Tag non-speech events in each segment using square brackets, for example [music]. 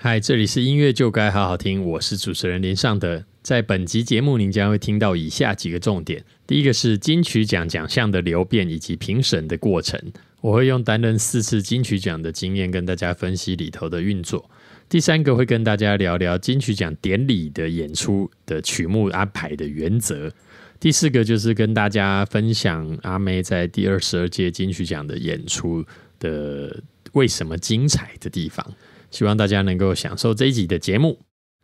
嗨，这里是音乐就该好好听，我是主持人林尚德。在本集节目，您将会听到以下几个重点：第一个是金曲奖奖项的流变以及评审的过程，我会用担任四次金曲奖的经验跟大家分析里头的运作；第三个会跟大家聊聊金曲奖典礼的演出的曲目安排的原则；第四个就是跟大家分享阿妹在第二十二届金曲奖的演出的为什么精彩的地方。希望大家能够享受这一集的节目。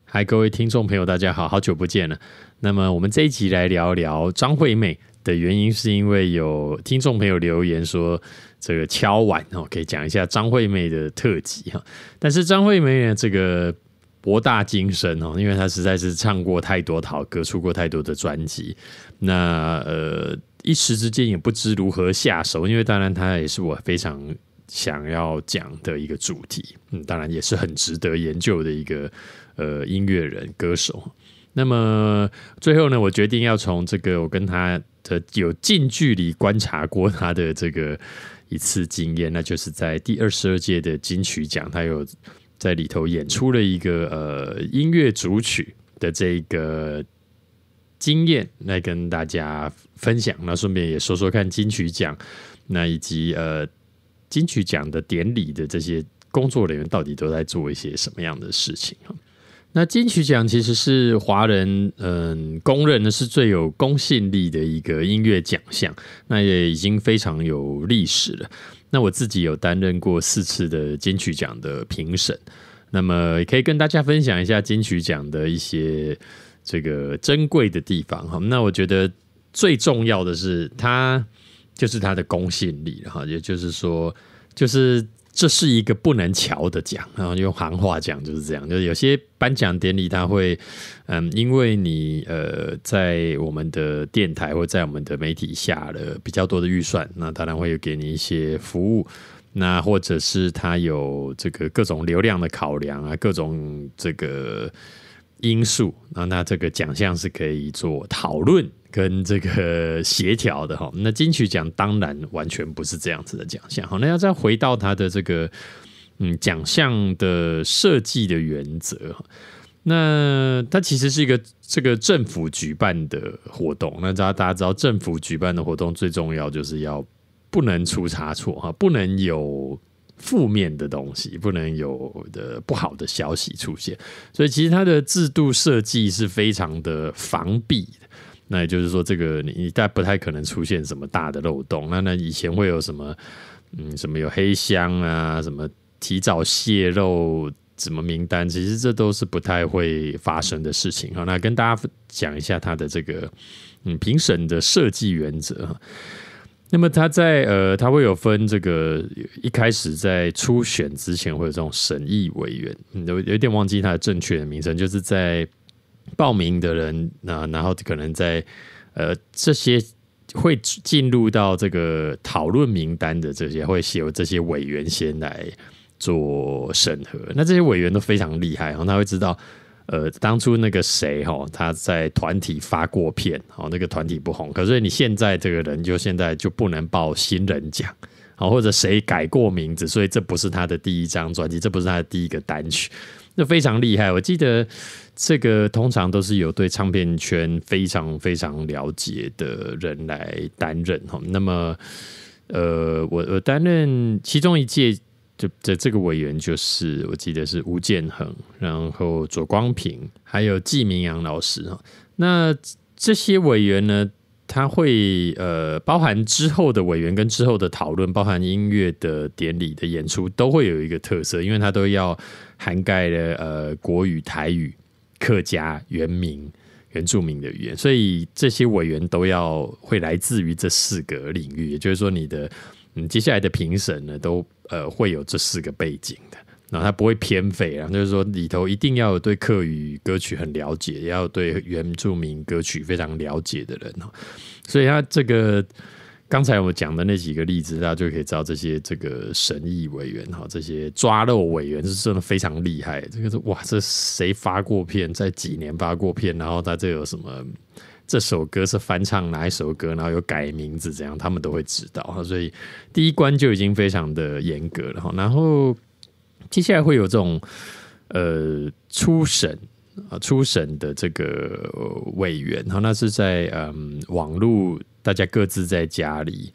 嗨，各位听众朋友，大家好，好久不见了。那么我们这一集来聊聊张惠妹的原因，是因为有听众朋友留言说，这个敲碗哦，可以讲一下张惠妹的特辑哈。但是张惠妹呢，这个博大精深哦，因为她实在是唱过太多套歌，出过太多的专辑，那呃一时之间也不知如何下手。因为当然她也是我非常。想要讲的一个主题，嗯，当然也是很值得研究的一个呃音乐人歌手。那么最后呢，我决定要从这个我跟他的有近距离观察过他的这个一次经验，那就是在第二十二届的金曲奖，他有在里头演出了一个呃音乐主曲的这个经验，来跟大家分享。那顺便也说说看金曲奖，那以及呃。金曲奖的典礼的这些工作人员到底都在做一些什么样的事情啊？那金曲奖其实是华人嗯公认的是最有公信力的一个音乐奖项，那也已经非常有历史了。那我自己有担任过四次的金曲奖的评审，那么也可以跟大家分享一下金曲奖的一些这个珍贵的地方哈。那我觉得最重要的是它。就是他的公信力，哈，也就是说，就是这是一个不能瞧的奖，然后用行话讲就是这样。就是有些颁奖典礼，他会，嗯，因为你呃在我们的电台或在我们的媒体下了比较多的预算，那当然会有给你一些服务，那或者是他有这个各种流量的考量啊，各种这个因素，那那这个奖项是可以做讨论。跟这个协调的哈，[laughs] 那金曲奖当然完全不是这样子的奖项。好，那要再回到它的这个嗯奖项的设计的原则，那它其实是一个这个政府举办的活动。那大家大家知道，政府举办的活动最重要就是要不能出差错哈，不能有负面的东西，不能有的不好的消息出现。所以，其实它的制度设计是非常的防避那也就是说，这个你，你不太可能出现什么大的漏洞。那那以前会有什么，嗯，什么有黑箱啊，什么提早泄露什么名单，其实这都是不太会发生的事情。好，那跟大家讲一下他的这个嗯评审的设计原则。那么他在呃，他会有分这个一开始在初选之前会有这种审议委员，有有点忘记他的正确的名称，就是在。报名的人，那然后可能在，呃，这些会进入到这个讨论名单的这些会由这些委员先来做审核。那这些委员都非常厉害，然后他会知道，呃，当初那个谁哈，他在团体发过片，哦，那个团体不红，可是你现在这个人就现在就不能报新人奖，哦，或者谁改过名字，所以这不是他的第一张专辑，这不是他的第一个单曲。那非常厉害，我记得这个通常都是有对唱片圈非常非常了解的人来担任哈。那么，呃，我我担任其中一届，就的这个委员就是我记得是吴建衡，然后左光平，还有季明阳老师哈。那这些委员呢，他会呃包含之后的委员跟之后的讨论，包含音乐的典礼的演出，都会有一个特色，因为他都要。涵盖了呃国语、台语、客家、原民、原住民的语言，所以这些委员都要会来自于这四个领域，也就是说，你的嗯接下来的评审呢，都呃会有这四个背景的，然后他不会偏废，然后就是说里头一定要有对客语歌曲很了解，也要对原住民歌曲非常了解的人所以他这个。刚才我讲的那几个例子，大家就可以知道这些这个神意委员哈，这些抓漏委员是真的非常厉害。这个是哇，这谁发过片，在几年发过片，然后他这有什么？这首歌是翻唱哪一首歌，然后又改名字怎样？他们都会知道所以第一关就已经非常的严格了哈。然后接下来会有这种呃初审。啊，审的这个委员，哈，那是在嗯，网络大家各自在家里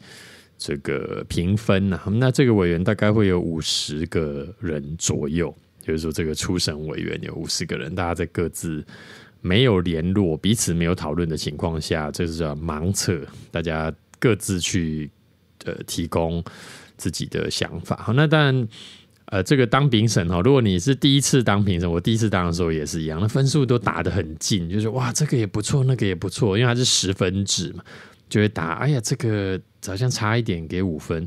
这个评分呐，那这个委员大概会有五十个人左右，就是说这个初审委员有五十个人，大家在各自没有联络、彼此没有讨论的情况下，这是叫盲测，大家各自去呃提供自己的想法，好，那当然。呃，这个当评审哦，如果你是第一次当评审，我第一次当的时候也是一样，那分数都打得很近，就是哇，这个也不错，那个也不错，因为它是十分制嘛，就会打，哎呀，这个好像差一点给五分，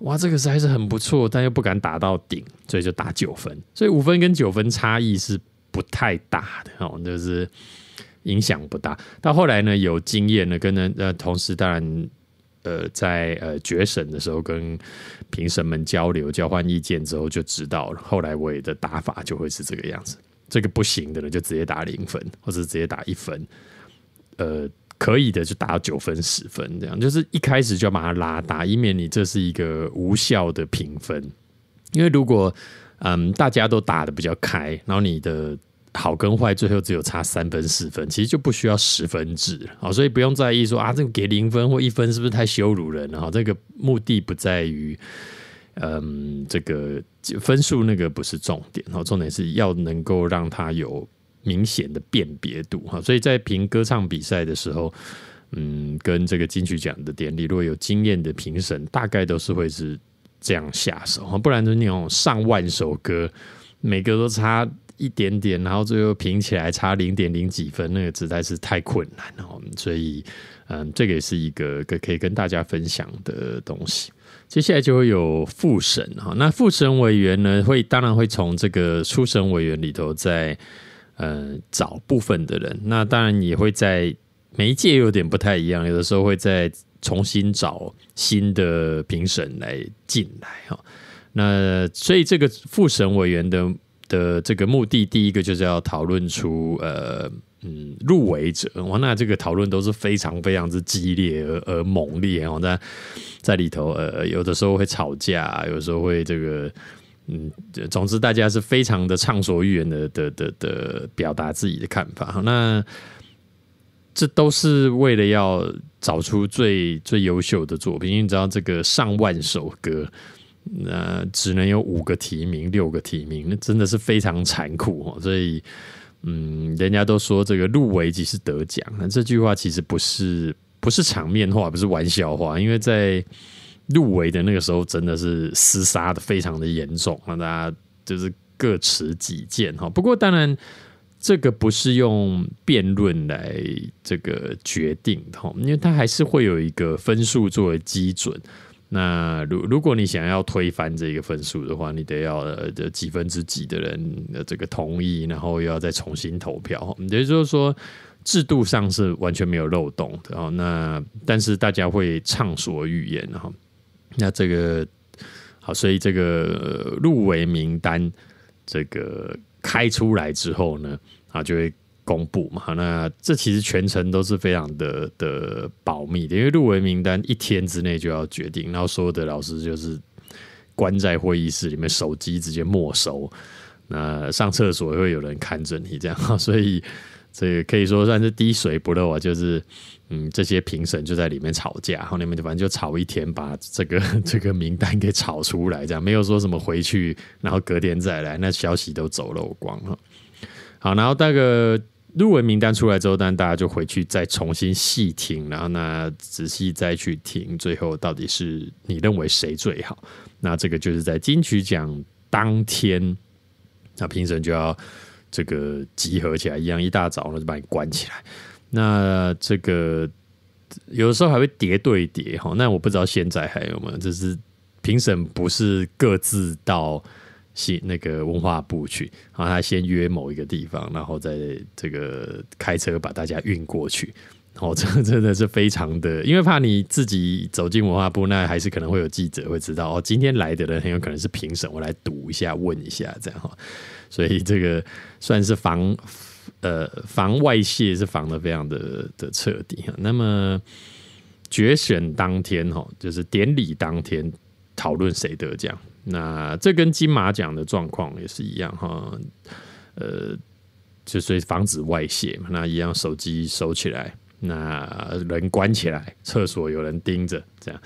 哇，这个是还是很不错，但又不敢打到顶，所以就打九分，所以五分跟九分差异是不太大的哦，就是影响不大。到后来呢，有经验了，跟人呃，同事当然。呃，在呃决审的时候，跟评审们交流、交换意见之后，就知道了。后来我也的打法就会是这个样子：，这个不行的呢，就直接打零分，或者直接打一分；，呃，可以的就打九分、十分，这样就是一开始就要把它拉大，以免你这是一个无效的评分。因为如果嗯大家都打的比较开，然后你的。好跟坏最后只有差三分四分，其实就不需要十分制所以不用在意说啊这个给零分或一分是不是太羞辱人，这个目的不在于嗯这个分数那个不是重点哦，重点是要能够让它有明显的辨别度哈，所以在评歌唱比赛的时候，嗯，跟这个金曲奖的典礼，如果有经验的评审，大概都是会是这样下手不然就那种上万首歌每个都差。一点点，然后最后评起来差零点零几分，那个实在是太困难了、哦。所以，嗯，这个也是一个可可以跟大家分享的东西。接下来就会有复审哈。那复审委员呢，会当然会从这个初审委员里头再呃找部分的人。那当然也会在媒介有点不太一样，有的时候会再重新找新的评审来进来哈。那所以这个复审委员的。的这个目的，第一个就是要讨论出呃嗯入围者。哇，那这个讨论都是非常非常之激烈而而猛烈哦，在在里头呃有的时候会吵架，有时候会这个嗯，总之大家是非常的畅所欲言的的的的表达自己的看法。那这都是为了要找出最最优秀的作品，因为你知道这个上万首歌。那只能有五个提名，六个提名，那真的是非常残酷哦。所以，嗯，人家都说这个入围即是得奖，那这句话其实不是不是场面话，不是玩笑话，因为在入围的那个时候，真的是厮杀的非常的严重，那大家就是各持己见哈。不过，当然这个不是用辩论来这个决定的，因为它还是会有一个分数作为基准。那如如果你想要推翻这个分数的话，你得要这几分之几的人的这个同意，然后又要再重新投票。等于就是说，制度上是完全没有漏洞的哦。那但是大家会畅所欲言哈。那这个好，所以这个入围名单这个开出来之后呢，啊就会。公布嘛？那这其实全程都是非常的的保密的，因为入围名单一天之内就要决定，然后所有的老师就是关在会议室里面，手机直接没收。那上厕所也会有人看着你，这样，[laughs] 所以这个可以说算是滴水不漏啊。就是嗯，这些评审就在里面吵架，然后你们反正就吵一天，把这个 [laughs] 这个名单给吵出来，这样没有说什么回去，然后隔天再来，那消息都走漏光了。好，然后大概入围名单出来之后，但大家就回去再重新细听，然后呢仔细再去听，最后到底是你认为谁最好？那这个就是在金曲奖当天，那评审就要这个集合起来，一样一大早呢就把你关起来。那这个有的时候还会叠对叠哈，那我不知道现在还有吗？就是评审不是各自到。是那个文化部去，然后他先约某一个地方，然后在这个开车把大家运过去。哦，这真的是非常的，因为怕你自己走进文化部，那还是可能会有记者会知道。哦，今天来的人很有可能是评审，我来读一下，问一下这样哈。所以这个算是防呃防外泄是防的非常的的彻底。那么决选当天哈，就是典礼当天讨论谁得奖。那这跟金马奖的状况也是一样哈，呃，就所以防止外泄嘛。那一样，手机收起来，那人关起来，厕所有人盯着，这样。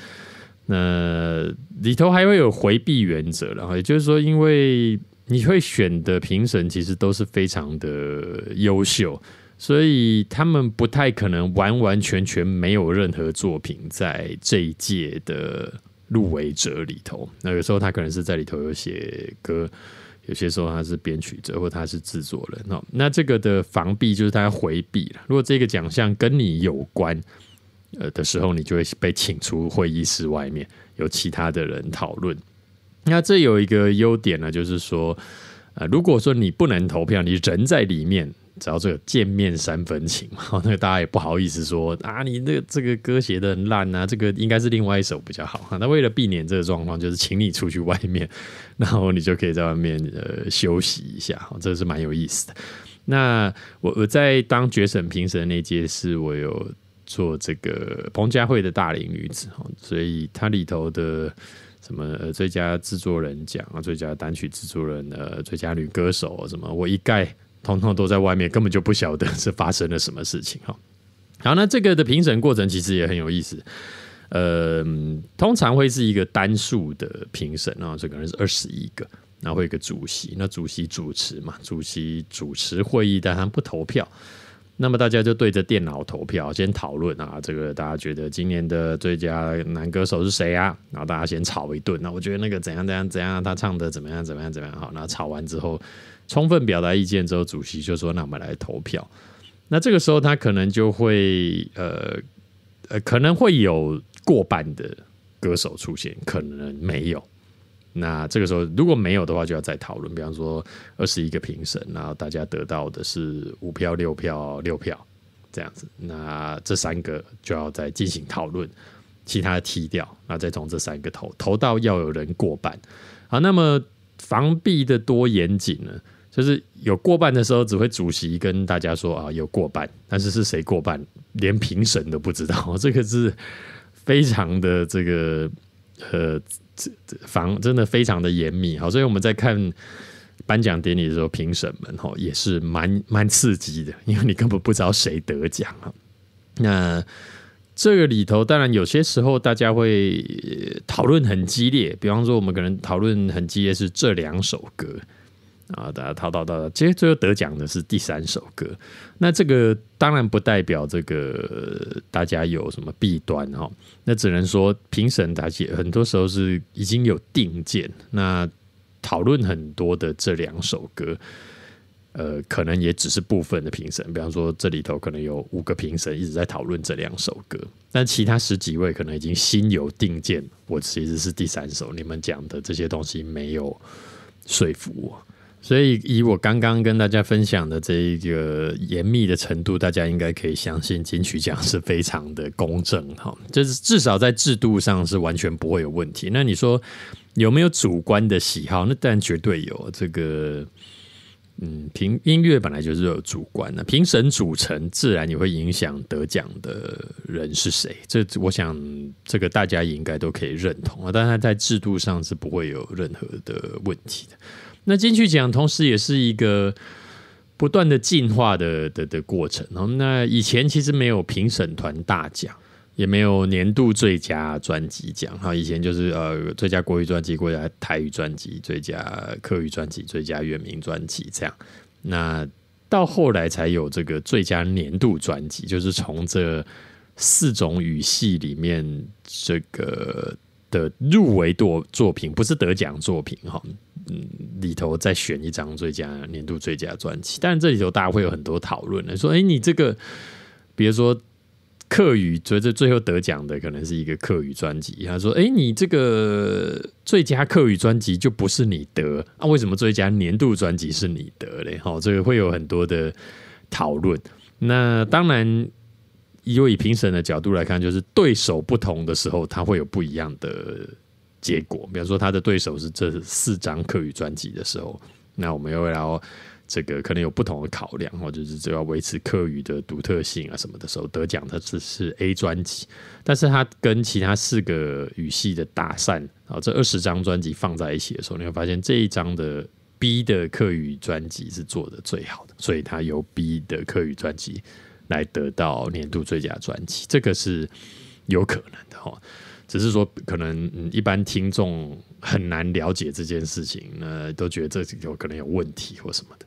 那里头还会有回避原则，然后也就是说，因为你会选的评审其实都是非常的优秀，所以他们不太可能完完全全没有任何作品在这一届的。入围者里头，那有时候他可能是在里头有写歌，有些时候他是编曲者或他是制作人。那那这个的防避就是他回避了。如果这个奖项跟你有关，呃的时候，你就会被请出会议室外面，有其他的人讨论。那这有一个优点呢，就是说，呃，如果说你不能投票，你人在里面。只要这个见面三分情，[laughs] 那个大家也不好意思说啊，你这这个歌写的很烂啊，这个应该是另外一首比较好。那为了避免这个状况，就是请你出去外面，[laughs] 然后你就可以在外面呃休息一下，哈，这是蛮有意思的。那我我在当决审评审那届，是我有做这个彭佳慧的大龄女子，哈，所以它里头的什么最佳制作人奖啊，最佳单曲制作人呃，最佳女歌手什么，我一概。通通都在外面，根本就不晓得是发生了什么事情哈。好，那这个的评审过程其实也很有意思。呃，通常会是一个单数的评审啊，这个人是二十一个，然后有一个主席，那主席主持嘛，主席主持会议，但他不投票。那么大家就对着电脑投票，先讨论啊，这个大家觉得今年的最佳男歌手是谁啊？然后大家先吵一顿。那我觉得那个怎样怎样怎样，他唱的怎么样怎么样怎么样？好，那吵完之后。充分表达意见之后，主席就说：“那我们来投票。”那这个时候他可能就会，呃，呃，可能会有过半的歌手出现，可能没有。那这个时候如果没有的话，就要再讨论。比方说二十一个评审，然后大家得到的是五票、六票、六票这样子。那这三个就要再进行讨论，其他的踢掉，那再从这三个投投到要有人过半。好，那么防避的多严谨呢？就是有过半的时候，只会主席跟大家说啊，有过半，但是是谁过半，连评审都不知道，这个是非常的这个呃，防真的非常的严密哈。所以我们在看颁奖典礼的时候，评审们哈也是蛮蛮刺激的，因为你根本不知道谁得奖啊。那这个里头，当然有些时候大家会讨论很激烈，比方说我们可能讨论很激烈是这两首歌。啊，大家滔滔滔滔，其实最后得奖的是第三首歌。那这个当然不代表这个大家有什么弊端哈，那只能说评审大家很多时候是已经有定见，那讨论很多的这两首歌，呃，可能也只是部分的评审。比方说这里头可能有五个评审一直在讨论这两首歌，但其他十几位可能已经心有定见。我其实是第三首，你们讲的这些东西没有说服我。所以，以我刚刚跟大家分享的这一个严密的程度，大家应该可以相信金曲奖是非常的公正哈。这是至少在制度上是完全不会有问题。那你说有没有主观的喜好？那当然绝对有。这个嗯，评音乐本来就是有主观的，评审组成自然也会影响得奖的人是谁。这我想这个大家应该都可以认同啊。但他在制度上是不会有任何的问题的。那进去讲，同时也是一个不断的进化的的的过程。然后，那以前其实没有评审团大奖，也没有年度最佳专辑奖。哈，以前就是呃，最佳国语专辑、国家台语专辑、最佳客语专辑、最佳原名专辑这样。那到后来才有这个最佳年度专辑，就是从这四种语系里面这个的入围作作品，不是得奖作品哈。嗯，里头再选一张最佳年度最佳专辑，但这里头大家会有很多讨论的，说，哎，你这个，比如说客语，觉得最后得奖的可能是一个客语专辑，他说，哎，你这个最佳客语专辑就不是你得，那为什么最佳年度专辑是你得嘞？好，这个会有很多的讨论。那当然，因为以评审的角度来看，就是对手不同的时候，他会有不一样的。结果，比方说他的对手是这四张客语专辑的时候，那我们又要这个可能有不同的考量，或者是就要维持客语的独特性啊什么的时候，得奖的只是 A 专辑，但是他跟其他四个语系的打散啊，这二十张专辑放在一起的时候，你会发现这一张的 B 的客语专辑是做的最好的，所以他由 B 的客语专辑来得到年度最佳专辑，这个是有可能的哦。只是说，可能一般听众很难了解这件事情，那都觉得这有可能有问题或什么的。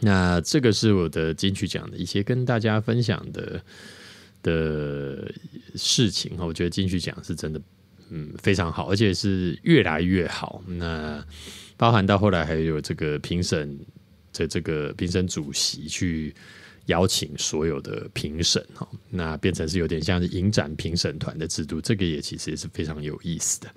那这个是我的金曲奖的一些跟大家分享的的事情我觉得金曲奖是真的，嗯，非常好，而且是越来越好。那包含到后来还有这个评审的这个评审主席去。邀请所有的评审哈，那变成是有点像是影展评审团的制度，这个也其实也是非常有意思的。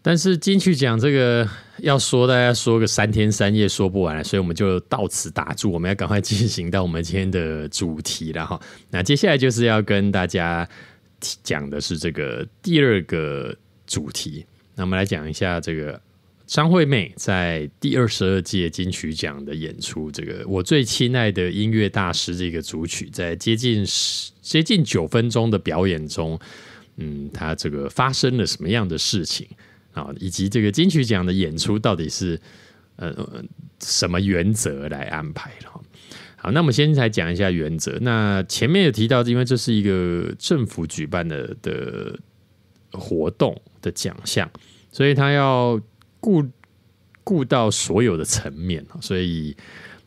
但是进去讲这个要说，大家说个三天三夜说不完，所以我们就到此打住。我们要赶快进行到我们今天的主题了哈。那接下来就是要跟大家讲的是这个第二个主题，那我们来讲一下这个。张惠妹在第二十二届金曲奖的演出，这个我最亲爱的音乐大师这个主曲，在接近十接近九分钟的表演中，嗯，她这个发生了什么样的事情啊？以及这个金曲奖的演出到底是呃什么原则来安排了？好，那我们先来讲一下原则。那前面有提到，因为这是一个政府举办的的活动的奖项，所以他要。顾顾到所有的层面所以，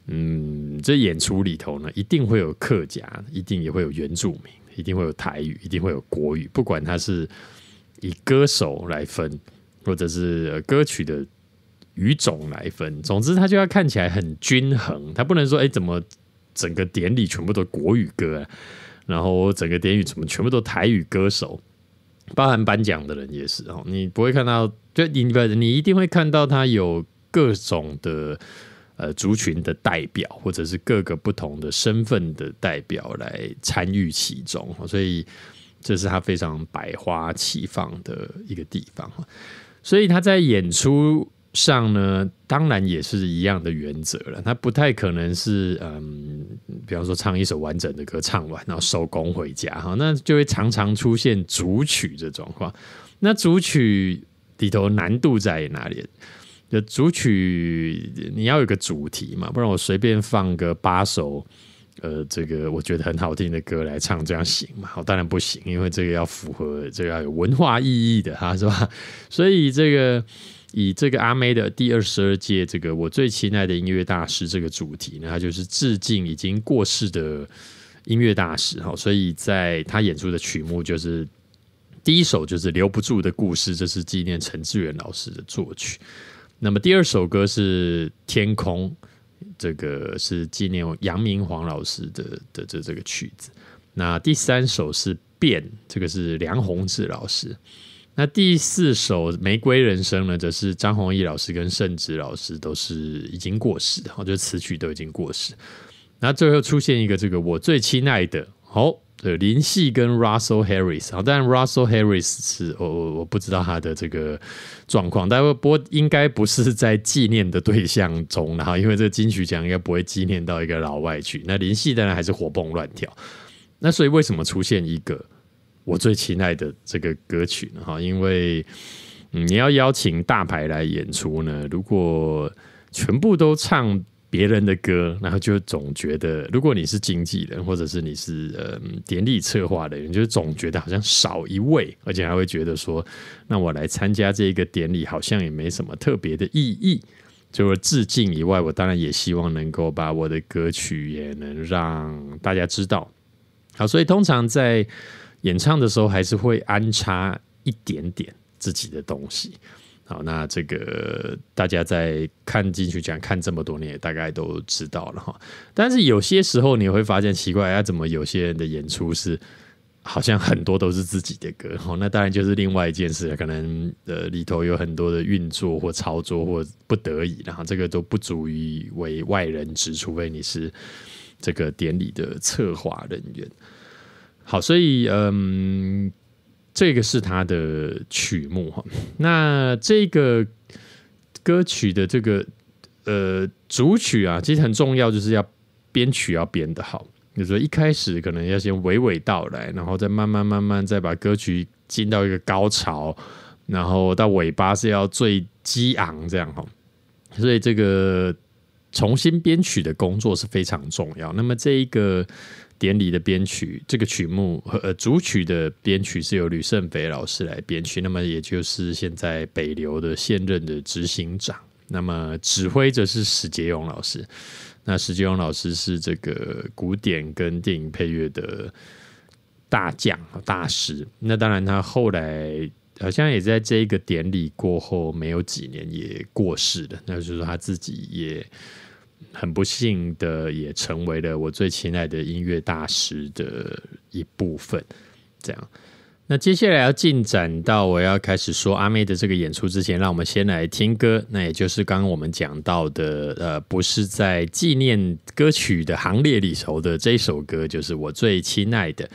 嗯，这演出里头呢，一定会有客家，一定也会有原住民，一定会有台语，一定会有国语。不管他是以歌手来分，或者是歌曲的语种来分，总之他就要看起来很均衡。他不能说，哎，怎么整个典礼全部都国语歌，啊。然后整个典礼怎么全部都台语歌手。包含颁奖的人也是哦，你不会看到，就你不，你一定会看到他有各种的呃族群的代表，或者是各个不同的身份的代表来参与其中，所以这是他非常百花齐放的一个地方所以他在演出。上呢，当然也是一样的原则了。他不太可能是，嗯，比方说唱一首完整的歌，唱完然后收工回家，哈，那就会常常出现主曲这状况。那主曲里头难度在哪里？主曲你要有个主题嘛，不然我随便放个八首，呃，这个我觉得很好听的歌来唱，这样行吗？好，当然不行，因为这个要符合，这个要有文化意义的，哈，是吧？所以这个。以这个阿妹的第二十二届这个我最亲爱的音乐大师这个主题，呢，他就是致敬已经过世的音乐大师哈，所以在他演出的曲目就是第一首就是留不住的故事，这是纪念陈志远老师的作曲。那么第二首歌是天空，这个是纪念杨明煌老师的的这这个曲子。那第三首是变，这个是梁鸿志老师。那第四首《玫瑰人生》呢，则是张弘毅老师跟盛植老师都是已经过世，我觉得词曲都已经过世。那最后出现一个这个我最亲爱的，好，对林夕跟 Russell Harris，当然 Russell Harris 是我我我不知道他的这个状况，但不应该不是在纪念的对象中，然后因为这个金曲奖应该不会纪念到一个老外去。那林夕当然还是活蹦乱跳。那所以为什么出现一个？我最亲爱的这个歌曲呢，哈，因为你要邀请大牌来演出呢，如果全部都唱别人的歌，然后就总觉得，如果你是经纪人，或者是你是呃典礼策划的人，就总觉得好像少一位，而且还会觉得说，那我来参加这个典礼好像也没什么特别的意义，除了致敬以外，我当然也希望能够把我的歌曲也能让大家知道。好，所以通常在演唱的时候还是会安插一点点自己的东西。好，那这个大家在看《金曲奖》看这么多年，大概都知道了哈。但是有些时候你会发现奇怪，啊，怎么有些人的演出是好像很多都是自己的歌？那当然就是另外一件事，可能呃里头有很多的运作或操作或不得已，然后这个都不足以为外人知，除非你是这个典礼的策划人员。好，所以嗯，这个是他的曲目哈。那这个歌曲的这个呃主曲啊，其实很重要，就是要编曲要编的好。你说一开始可能要先娓娓道来，然后再慢慢慢慢再把歌曲进到一个高潮，然后到尾巴是要最激昂这样哈。所以这个重新编曲的工作是非常重要。那么这一个。典礼的编曲，这个曲目和呃、主曲的编曲是由吕胜斐老师来编曲。那么，也就是现在北流的现任的执行长。那么，指挥则是史杰勇老师。那史杰勇老师是这个古典跟电影配乐的大将大师。那当然，他后来好像也在这一个典礼过后没有几年也过世了。那就是他自己也。很不幸的，也成为了我最亲爱的音乐大师的一部分。这样，那接下来要进展到我要开始说阿妹的这个演出之前，让我们先来听歌。那也就是刚刚我们讲到的，呃，不是在纪念歌曲的行列里头的这首歌，就是我最亲爱的。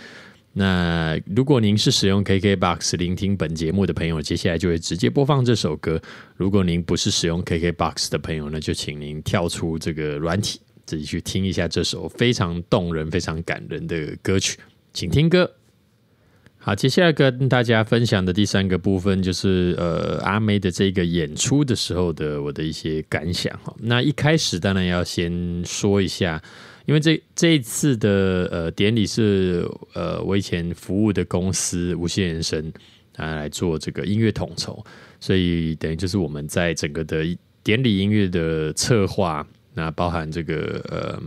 那如果您是使用 KKBOX 聆听本节目的朋友，接下来就会直接播放这首歌。如果您不是使用 KKBOX 的朋友呢，就请您跳出这个软体，自己去听一下这首非常动人、非常感人的歌曲。请听歌。好，接下来跟大家分享的第三个部分就是呃阿妹的这个演出的时候的我的一些感想哈。那一开始当然要先说一下。因为这这一次的呃典礼是呃我以前服务的公司无限延伸啊来做这个音乐统筹，所以等于就是我们在整个的典礼音乐的策划，那包含这个呃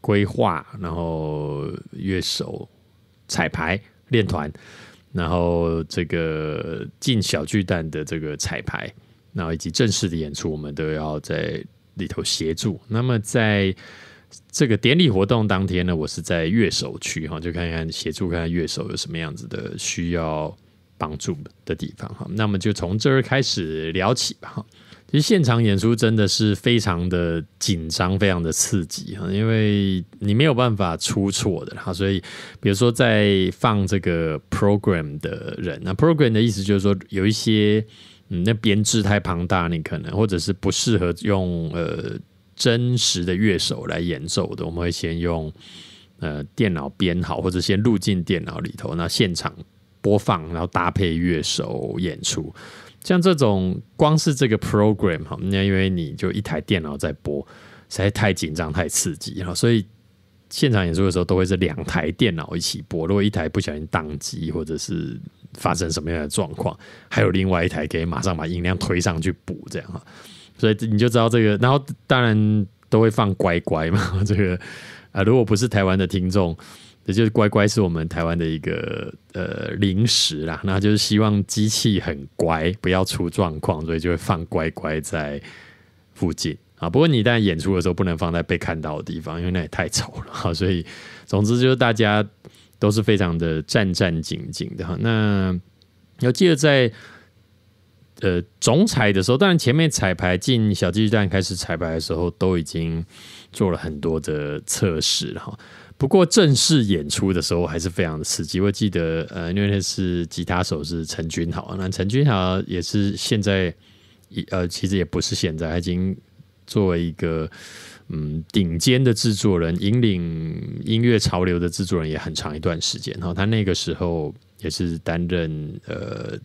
规划，然后乐手彩排练团，然后这个进小巨蛋的这个彩排，然后以及正式的演出，我们都要在里头协助。那么在这个典礼活动当天呢，我是在乐手区哈，就看看协助看看乐手有什么样子的需要帮助的地方哈。那么就从这儿开始聊起吧哈。其实现场演出真的是非常的紧张，非常的刺激哈，因为你没有办法出错的哈。所以，比如说在放这个 program 的人，那 program 的意思就是说有一些嗯，那编制太庞大，你可能或者是不适合用呃。真实的乐手来演奏的，我们会先用呃电脑编好，或者先录进电脑里头，那现场播放，然后搭配乐手演出。像这种光是这个 program 哈，那因为你就一台电脑在播，实在太紧张、太刺激了，所以现场演出的时候都会是两台电脑一起播。如果一台不小心宕机，或者是发生什么样的状况，还有另外一台可以马上把音量推上去补这样哈。所以你就知道这个，然后当然都会放乖乖嘛。[laughs] 这个啊，如果不是台湾的听众，也就是乖乖是我们台湾的一个呃零食啦。那就是希望机器很乖，不要出状况，所以就会放乖乖在附近啊。不过你在演出的时候不能放在被看到的地方，因为那也太丑了 [laughs] 所以总之就是大家都是非常的战战兢兢的哈。那要记得在。呃，总彩的时候，当然前面彩排进小剧蛋开始彩排的时候，都已经做了很多的测试了哈。不过正式演出的时候还是非常的刺激。我记得呃，因为是吉他手是陈君豪，那陈君豪也是现在呃，其实也不是现在，他已经作为一个嗯顶尖的制作人，引领音乐潮流的制作人，也很长一段时间。然后他那个时候也是担任呃。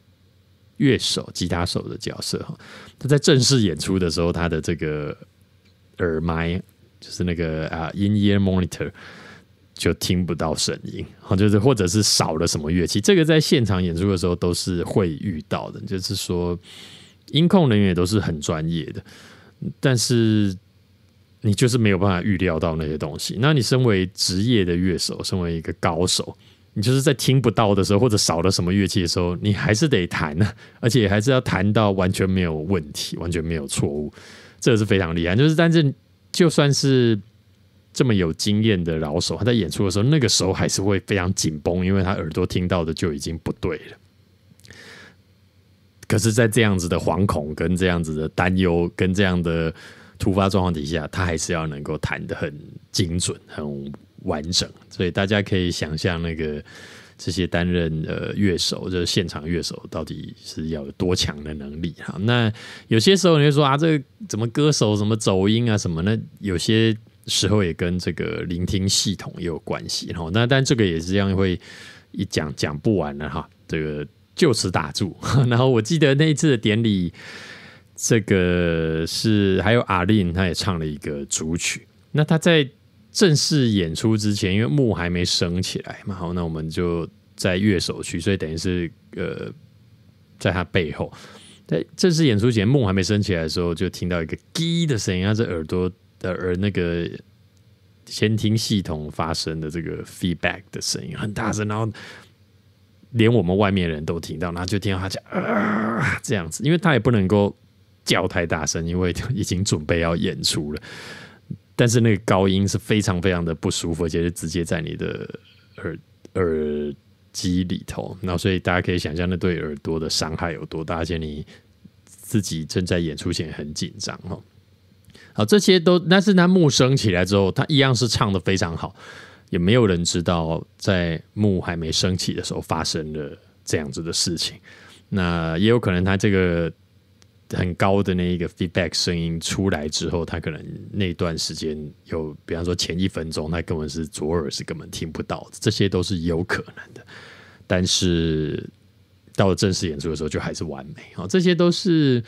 乐手、吉他手的角色，哈，他在正式演出的时候，他的这个耳麦就是那个啊，in ear monitor 就听不到声音，哈，就是或者是少了什么乐器，这个在现场演出的时候都是会遇到的。就是说，音控人员也都是很专业的，但是你就是没有办法预料到那些东西。那你身为职业的乐手，身为一个高手。你就是在听不到的时候，或者少了什么乐器的时候，你还是得弹，[laughs] 而且还是要弹到完全没有问题，完全没有错误，这是非常厉害。就是，但是就算是这么有经验的老手，他在演出的时候，那个时候还是会非常紧绷，因为他耳朵听到的就已经不对了。可是，在这样子的惶恐、跟这样子的担忧、跟这样的突发状况底下，他还是要能够弹得很精准、很。完整，所以大家可以想象那个这些担任呃乐手，就是现场乐手，到底是要有多强的能力哈。那有些时候你会说啊，这怎么歌手怎么走音啊什么？那有些时候也跟这个聆听系统也有关系哈。那但这个也是这样，会一讲讲不完的哈。这个就此打住。然后我记得那一次的典礼，这个是还有阿令，他也唱了一个主曲，那他在。正式演出之前，因为幕还没升起来嘛，好，那我们就在乐手区，所以等于是呃，在他背后。在正式演出前，幕还没升起来的时候，就听到一个“滴”的声音，他是耳朵的耳那个监听系统发生的这个 feedback 的声音，很大声，然后连我们外面人都听到，然后就听到他讲啊这样子，因为他也不能够叫太大声，因为已经准备要演出了。但是那个高音是非常非常的不舒服，而且是直接在你的耳耳机里头，那所以大家可以想象那对耳朵的伤害有多大。而且你自己正在演出前很紧张哦，好，这些都，但是他木升起来之后，他一样是唱的非常好，也没有人知道在木还没升起的时候发生了这样子的事情。那也有可能他这个。很高的那一个 feedback 声音出来之后，他可能那段时间有，比方说前一分钟，他根本是左耳是根本听不到，这些都是有可能的。但是到了正式演出的时候，就还是完美哦。这些都是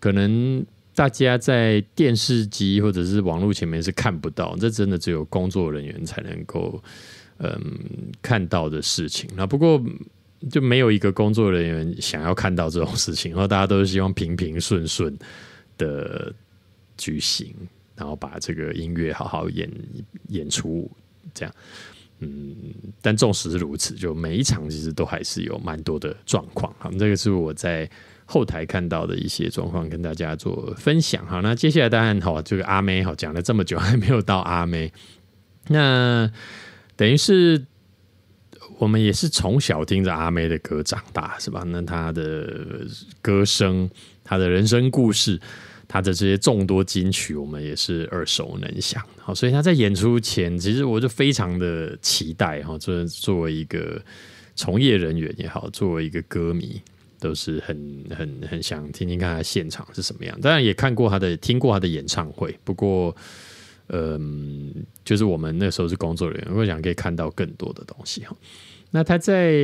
可能大家在电视机或者是网络前面是看不到，这真的只有工作人员才能够嗯看到的事情。那不过。就没有一个工作人员想要看到这种事情，然后大家都是希望平平顺顺的举行，然后把这个音乐好好演演出，这样。嗯，但纵使是如此，就每一场其实都还是有蛮多的状况。好，这个是我在后台看到的一些状况，跟大家做分享。好，那接下来当然好，这个阿妹好讲了这么久，还没有到阿妹。那等于是。我们也是从小听着阿妹的歌长大，是吧？那她的歌声、她的人生故事、她的这些众多金曲，我们也是耳熟能详。好，所以她在演出前，其实我就非常的期待哈。作作为一个从业人员也好，作为一个歌迷，都是很很很想听听看她现场是什么样。当然也看过她的、听过她的演唱会，不过。嗯，就是我们那时候是工作人员，我想可以看到更多的东西哈。那他在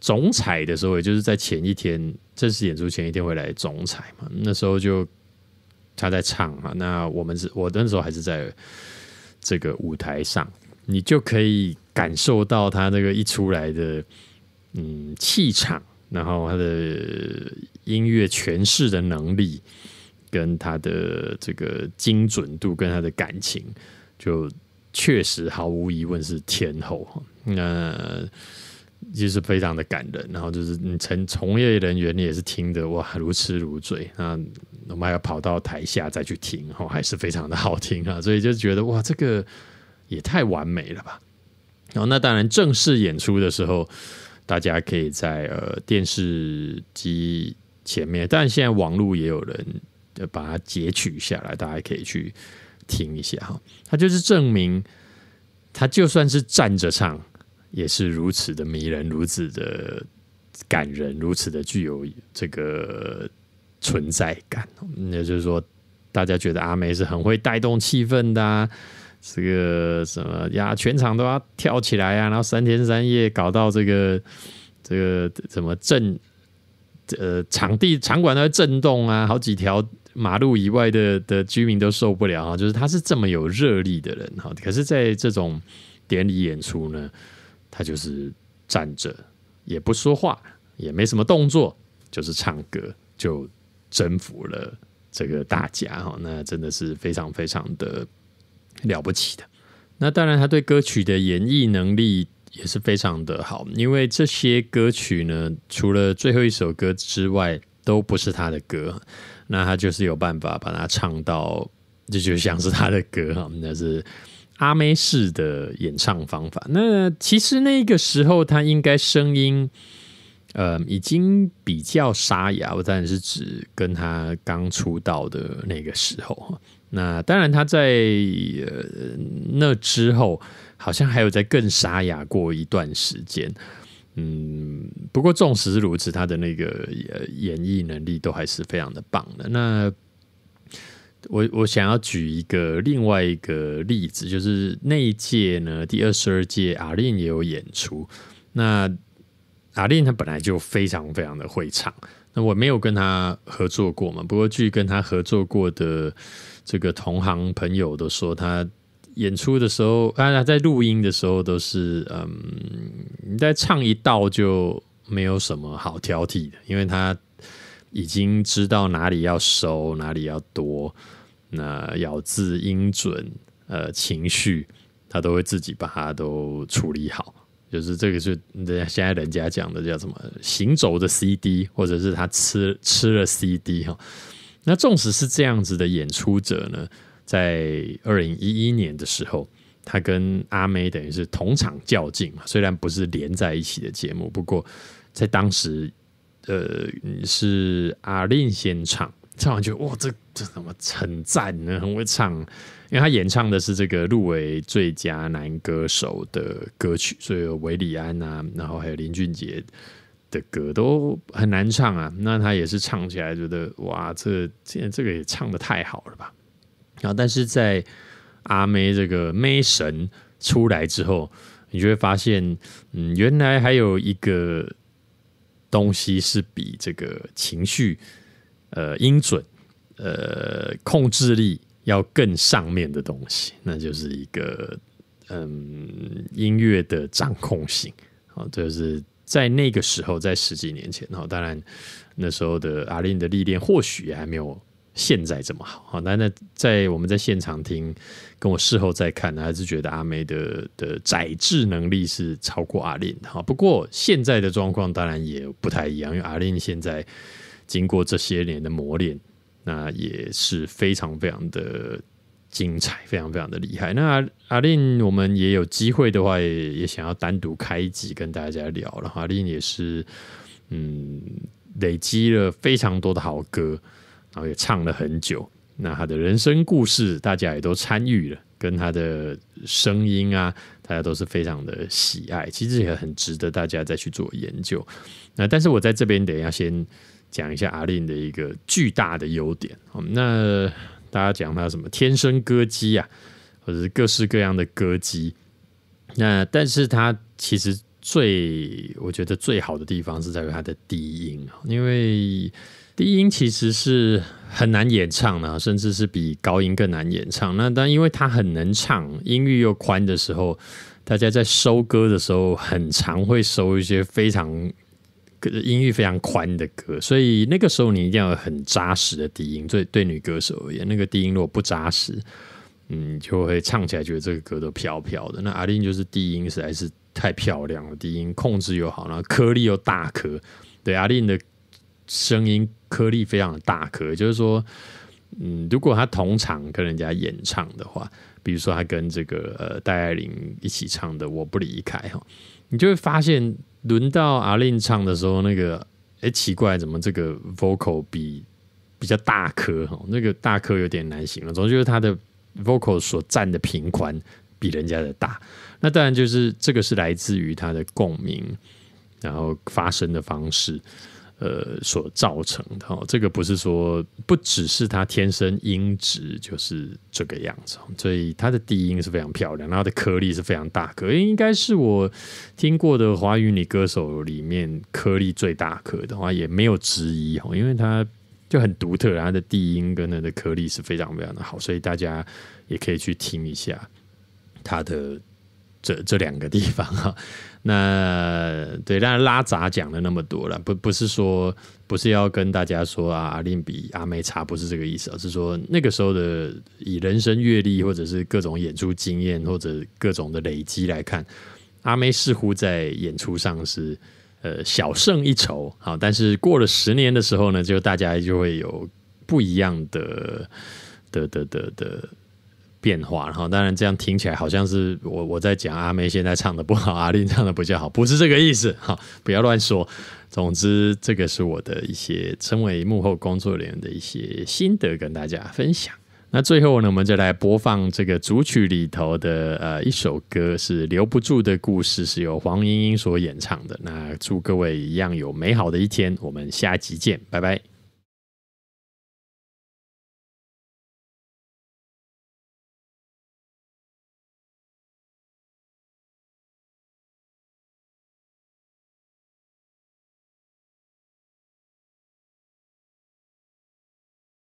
总彩的时候，也就是在前一天正式演出前一天会来总彩嘛。那时候就他在唱嘛，那我们是我那时候还是在这个舞台上，你就可以感受到他那个一出来的嗯气场，然后他的音乐诠释的能力。跟他的这个精准度，跟他的感情，就确实毫无疑问是天后那就是非常的感人。然后就是你从从业人员，你也是听得哇，如痴如醉那我们还要跑到台下再去听，还是非常的好听啊。所以就觉得哇，这个也太完美了吧。然后那当然正式演出的时候，大家可以在呃电视机前面。但现在网络也有人。把它截取下来，大家可以去听一下哈。它就是证明，它就算是站着唱，也是如此的迷人，如此的感人，如此的具有这个存在感。也就是说，大家觉得阿妹是很会带动气氛的，这个什么呀，全场都要跳起来啊，然后三天三夜搞到这个这个怎么震呃，场地、场馆的震动啊，好几条马路以外的的居民都受不了啊，就是他是这么有热力的人哈，可是在这种典礼演出呢，他就是站着，也不说话，也没什么动作，就是唱歌就征服了这个大家哈。那真的是非常非常的了不起的。那当然，他对歌曲的演绎能力。也是非常的好，因为这些歌曲呢，除了最后一首歌之外，都不是他的歌，那他就是有办法把它唱到，这就像是他的歌哈，那是阿妹式的演唱方法。那其实那个时候他应该声音，呃，已经比较沙哑，我当然是指跟他刚出道的那个时候那当然他在呃那之后。好像还有在更沙哑过一段时间，嗯，不过纵使是如此，他的那个演绎能力都还是非常的棒的。那我我想要举一个另外一个例子，就是那一届呢，第二十二届阿令也有演出。那阿令她本来就非常非常的会唱，那我没有跟她合作过嘛，不过据跟她合作过的这个同行朋友都说她。演出的时候，当然在录音的时候都是嗯，你在唱一道就没有什么好挑剔的，因为他已经知道哪里要收，哪里要多，那咬字音准，呃，情绪，他都会自己把它都处理好。就是这个是现在人家讲的叫什么行走的 CD，或者是他吃吃了 CD 哈。那纵使是这样子的演出者呢？在二零一一年的时候，他跟阿妹等于是同场较劲嘛，虽然不是连在一起的节目，不过在当时，呃，是阿令先唱，唱完就哇，这这怎么很赞呢？很会唱，因为他演唱的是这个入围最佳男歌手的歌曲，所以维里安啊，然后还有林俊杰的歌都很难唱啊，那他也是唱起来觉得哇，这现在这个也唱的太好了吧。然后，但是在阿妹这个妹神出来之后，你就会发现，嗯，原来还有一个东西是比这个情绪、呃，音准、呃，控制力要更上面的东西，那就是一个嗯，音乐的掌控性。好，就是在那个时候，在十几年前。哈、当然那时候的阿令的历练，或许还没有。现在这么好，好那那在我们在现场听，跟我事后再看还是觉得阿梅的的载质能力是超过阿令哈。不过现在的状况当然也不太一样，因为阿令现在经过这些年的磨练，那也是非常非常的精彩，非常非常的厉害。那阿阿令，我们也有机会的话，也也想要单独开一集跟大家聊了哈。阿令也是嗯，累积了非常多的好歌。然后也唱了很久，那他的人生故事，大家也都参与了，跟他的声音啊，大家都是非常的喜爱。其实也很值得大家再去做研究。那但是我在这边，等一下先讲一下阿令的一个巨大的优点。那大家讲他什么天生歌姬啊，或者是各式各样的歌姬。那但是他其实最我觉得最好的地方是在于他的低音因为。低音其实是很难演唱的，甚至是比高音更难演唱。那但因为它很能唱，音域又宽的时候，大家在收歌的时候，很常会收一些非常音域非常宽的歌。所以那个时候你一定要很扎实的低音。所以对女歌手而言，那个低音如果不扎实，嗯，就会唱起来觉得这个歌都飘飘的。那阿玲就是低音实在是太漂亮了，低音控制又好，然后颗粒又大颗。对阿令的。声音颗粒非常大颗，就是说，嗯，如果他同场跟人家演唱的话，比如说他跟这个呃戴爱玲一起唱的《我不离开》哈，你就会发现，轮到阿令唱的时候，那个哎奇怪，怎么这个 vocal 比比较大颗哈？那个大颗有点难形容，总之就是他的 vocal 所占的频宽比人家的大。那当然就是这个是来自于他的共鸣，然后发声的方式。呃，所造成的哦。这个不是说不只是他天生音质就是这个样子，所以他的低音是非常漂亮，他的颗粒是非常大颗，应该是我听过的华语女歌手里面颗粒最大颗的话也没有之一哦，因为他就很独特，然后的低音跟他的颗粒是非常非常的好，所以大家也可以去听一下他的。这这两个地方哈，[laughs] 那对，然拉闸讲了那么多了，不不是说不是要跟大家说啊，阿令比阿妹差，不是这个意思，而是说那个时候的以人生阅历或者是各种演出经验或者各种的累积来看，阿妹似乎在演出上是呃小胜一筹，好，但是过了十年的时候呢，就大家就会有不一样的的的的的。变化，然后当然这样听起来好像是我我在讲阿妹现在唱的不好，阿令唱的比较好，不是这个意思哈，不要乱说。总之，这个是我的一些身为幕后工作人员的一些心得跟大家分享。那最后呢，我们就来播放这个主曲里头的呃一首歌，是《留不住的故事》，是由黄莺莺所演唱的。那祝各位一样有美好的一天，我们下集见，拜拜。